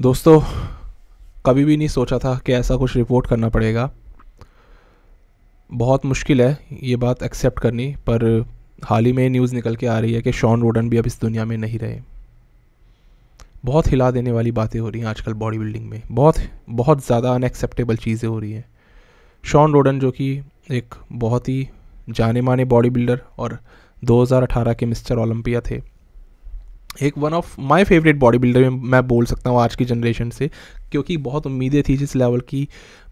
दोस्तों कभी भी नहीं सोचा था कि ऐसा कुछ रिपोर्ट करना पड़ेगा बहुत मुश्किल है ये बात एक्सेप्ट करनी पर हाल ही में न्यूज़ निकल के आ रही है कि शॉन रोडन भी अब इस दुनिया में नहीं रहे बहुत हिला देने वाली बातें हो रही हैं आजकल बॉडी बिल्डिंग में बहुत बहुत ज़्यादा अनएक्सेप्टेबल चीज़ें हो रही हैं शॉन रोडन जो कि एक बहुत ही जाने माने बॉडी बिल्डर और 2018 के मिस्टर ओलंपिया थे एक one of my favourite body builder मैं बोल सकता हूँ आज की जनरेशन से क्योंकि बहुत उम्मीदें थी जिस लेवल की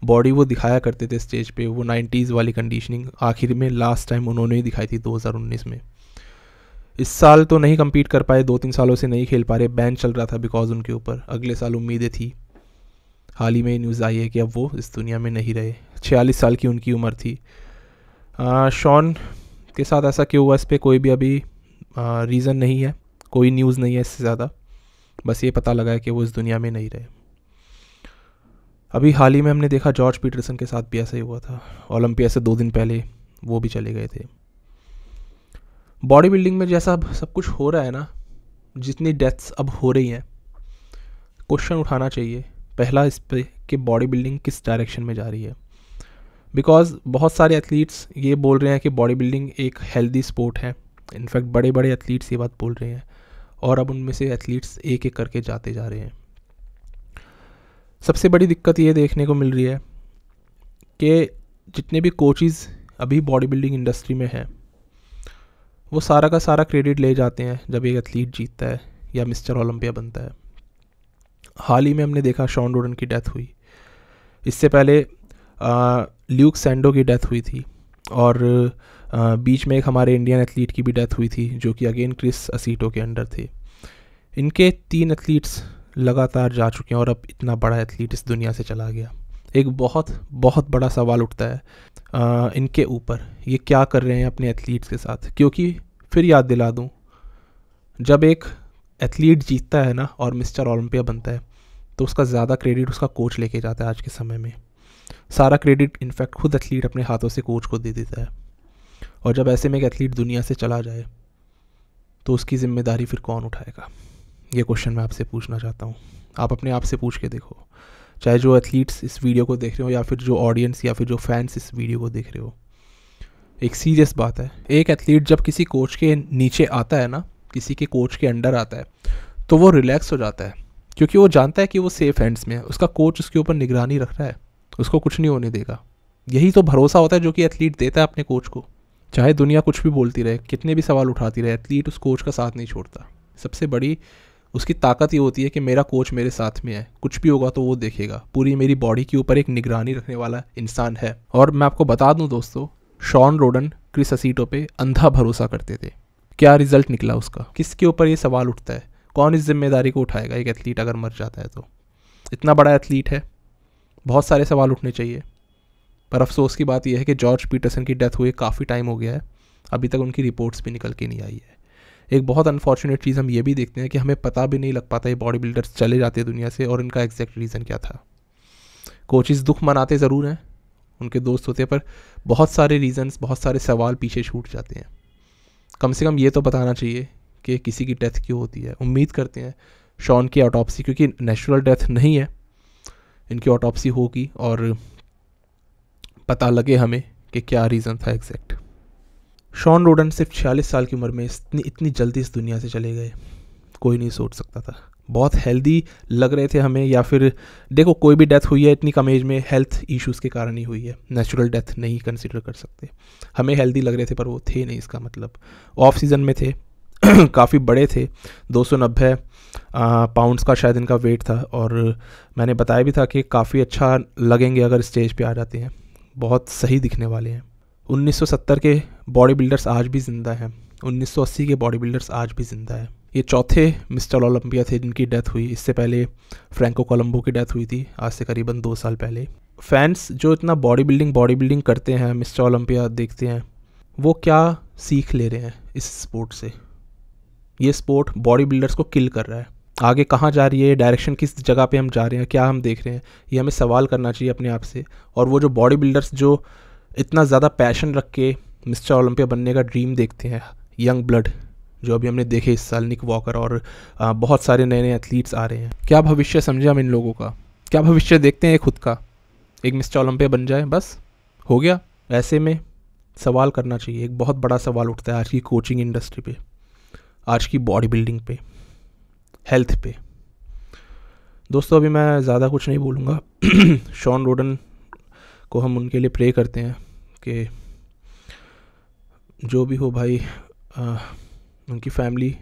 बॉडी वो दिखाया करते थे स्टेज पे वो 90s वाली कंडीशनिंग आखिर में लास्ट टाइम उन्होंने ही दिखाई थी 2019 में इस साल तो नहीं कम्पीट कर पाए दो तीन सालों से नहीं खेल पा रहे बैन चल रहा था बिकॉज उनके ऊपर अगले साल उम्मीदें थी हाल ही में न्यूज़ आई है कि अब वो इस दुनिया में नहीं रहे छियालीस साल की उनकी उम्र थी शॉन के साथ ऐसा क्यों हुआ इस पर कोई भी अभी रीज़न नहीं है कोई न्यूज़ नहीं है इससे ज़्यादा बस ये पता लगा है कि वो इस दुनिया में नहीं रहे अभी हाल ही में हमने देखा जॉर्ज पीटरसन के साथ भी ऐसा ही हुआ था ओलंपिया से दो दिन पहले वो भी चले गए थे बॉडी बिल्डिंग में जैसा अब सब कुछ हो रहा है ना जितनी डेथ्स अब हो रही हैं क्वेश्चन उठाना चाहिए पहला इस पे कि बॉडी बिल्डिंग किस डायरेक्शन में जा रही है बिकॉज बहुत सारे एथलीट्स ये बोल रहे हैं कि बॉडी बिल्डिंग एक हेल्दी स्पोर्ट है इनफैक्ट बड़े बड़े एथलीट्स ये बात बोल रहे हैं और अब उनमें से एथलीट्स एक एक करके जाते जा रहे हैं सबसे बड़ी दिक्कत ये देखने को मिल रही है कि जितने भी कोचिज़ अभी बॉडी बिल्डिंग इंडस्ट्री में हैं वो सारा का सारा क्रेडिट ले जाते हैं जब एक एथलीट जीतता है या मिस्टर ओलंपिया बनता है हाल ही में हमने देखा शॉन रोडन की डेथ हुई इससे पहले आ, ल्यूक सैंडो की डेथ हुई थी और बीच में एक हमारे इंडियन एथलीट की भी डेथ हुई थी जो कि अगेन क्रिस असीटो के अंडर थे इनके तीन एथलीट्स लगातार जा चुके हैं और अब इतना बड़ा एथलीट इस दुनिया से चला गया एक बहुत बहुत बड़ा सवाल उठता है आ, इनके ऊपर ये क्या कर रहे हैं अपने एथलीट्स के साथ क्योंकि फिर याद दिला दूँ जब एक एथलीट जीतता है ना और मिस्टर ओलंपिया बनता है तो उसका ज़्यादा क्रेडिट उसका कोच लेके जाता है आज के समय में सारा क्रेडिट इनफैक्ट खुद एथलीट अपने हाथों से कोच को दे देता है और जब ऐसे में एक एथलीट दुनिया से चला जाए तो उसकी जिम्मेदारी फिर कौन उठाएगा ये क्वेश्चन मैं आपसे पूछना चाहता हूँ आप अपने आप से पूछ के देखो चाहे जो एथलीट्स इस वीडियो को देख रहे हो या फिर जो ऑडियंस या फिर जो फैंस इस वीडियो को देख रहे हो एक सीरियस बात है एक एथलीट जब किसी कोच के नीचे आता है ना किसी के कोच के अंडर आता है तो वो रिलैक्स हो जाता है क्योंकि वो जानता है कि वो सेफ हैंड्स में है उसका कोच उसके ऊपर निगरानी रख रहा है उसको कुछ नहीं होने देगा यही तो भरोसा होता है जो कि एथलीट देता है अपने कोच को चाहे दुनिया कुछ भी बोलती रहे कितने भी सवाल उठाती रहे एथलीट उस कोच का साथ नहीं छोड़ता सबसे बड़ी उसकी ताकत ये होती है कि मेरा कोच मेरे साथ में है कुछ भी होगा तो वो देखेगा पूरी मेरी बॉडी के ऊपर एक निगरानी रखने वाला इंसान है और मैं आपको बता दूं दोस्तों शॉन रोडन क्रिस असीटो पे अंधा भरोसा करते थे क्या रिजल्ट निकला उसका किसके ऊपर ये सवाल उठता है कौन इस जिम्मेदारी को उठाएगा एक एथलीट अगर मर जाता है तो इतना बड़ा एथलीट है बहुत सारे सवाल उठने चाहिए पर अफसोस की बात यह है कि जॉर्ज पीटरसन की डेथ हुए काफ़ी टाइम हो गया है अभी तक उनकी रिपोर्ट्स भी निकल के नहीं आई है एक बहुत अनफॉर्चुनेट चीज़ हम ये भी देखते हैं कि हमें पता भी नहीं लग पाता ये बॉडी बिल्डर्स चले जाते दुनिया से और इनका एग्जैक्ट रीज़न क्या था कोचिज़ दुख मनाते ज़रूर हैं उनके दोस्त होते हैं पर बहुत सारे रीज़न्स बहुत सारे सवाल पीछे छूट जाते हैं कम से कम ये तो बताना चाहिए कि किसी की डेथ क्यों होती है उम्मीद करते हैं शॉन की ऑटोपसी क्योंकि नेचुरल डेथ नहीं है इनकी ऑटोपसी होगी और पता लगे हमें कि क्या रीज़न था एग्जैक्ट शॉन रोडन सिर्फ छियालीस साल की उम्र में इतनी इतनी जल्दी इस दुनिया से चले गए कोई नहीं सोच सकता था बहुत हेल्दी लग रहे थे हमें या फिर देखो कोई भी डेथ हुई है इतनी कम एज में हेल्थ इश्यूज़ के कारण ही हुई है नेचुरल डेथ नहीं कंसिडर कर सकते हमें हेल्दी लग रहे थे पर वो थे नहीं इसका मतलब ऑफ सीज़न में थे काफ़ी बड़े थे दो सौ नब्बे पाउंड्स का शायद इनका वेट था और मैंने बताया भी था कि काफ़ी अच्छा लगेंगे अगर स्टेज पे आ जाते हैं बहुत सही दिखने वाले हैं 1970 के बॉडी बिल्डर्स आज भी ज़िंदा हैं 1980 के बॉडी बिल्डर्स आज भी ज़िंदा हैं ये चौथे मिस्टर ओलंपिया थे जिनकी डेथ हुई इससे पहले फ्रैंको कोलम्बो की डेथ हुई थी आज से करीबन दो साल पहले फैंस जो इतना बॉडी बिल्डिंग बॉडी बिल्डिंग करते हैं मिस्टर ओलंपिया देखते हैं वो क्या सीख ले रहे हैं इस स्पोर्ट से ये स्पोर्ट बॉडी बिल्डर्स को किल कर रहा है आगे कहाँ जा रही है डायरेक्शन किस जगह पे हम जा रहे हैं क्या हम देख रहे हैं ये हमें सवाल करना चाहिए अपने आप से और वो जो बॉडी बिल्डर्स जो इतना ज़्यादा पैशन रख के मिस्टर ओलंपिया बनने का ड्रीम देखते हैं यंग ब्लड जो अभी हमने देखे इस साल निक वॉकर और बहुत सारे नए नए एथलीट्स आ रहे हैं क्या भविष्य समझे हम इन लोगों का क्या भविष्य देखते हैं खुद का एक मिस्टर ओलंपिया बन जाए बस हो गया ऐसे में सवाल करना चाहिए एक बहुत बड़ा सवाल उठता है आज की कोचिंग इंडस्ट्री पर आज की बॉडी बिल्डिंग पे हेल्थ पे दोस्तों अभी मैं ज़्यादा कुछ नहीं बोलूँगा शॉन रोडन को हम उनके लिए प्रे करते हैं कि जो भी हो भाई आ, उनकी फैमिली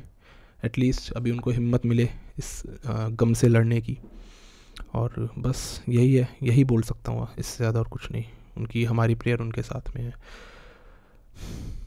एटलीस्ट अभी उनको हिम्मत मिले इस आ, गम से लड़ने की और बस यही है यही बोल सकता हूँ इससे ज़्यादा और कुछ नहीं उनकी हमारी प्रेयर उनके साथ में है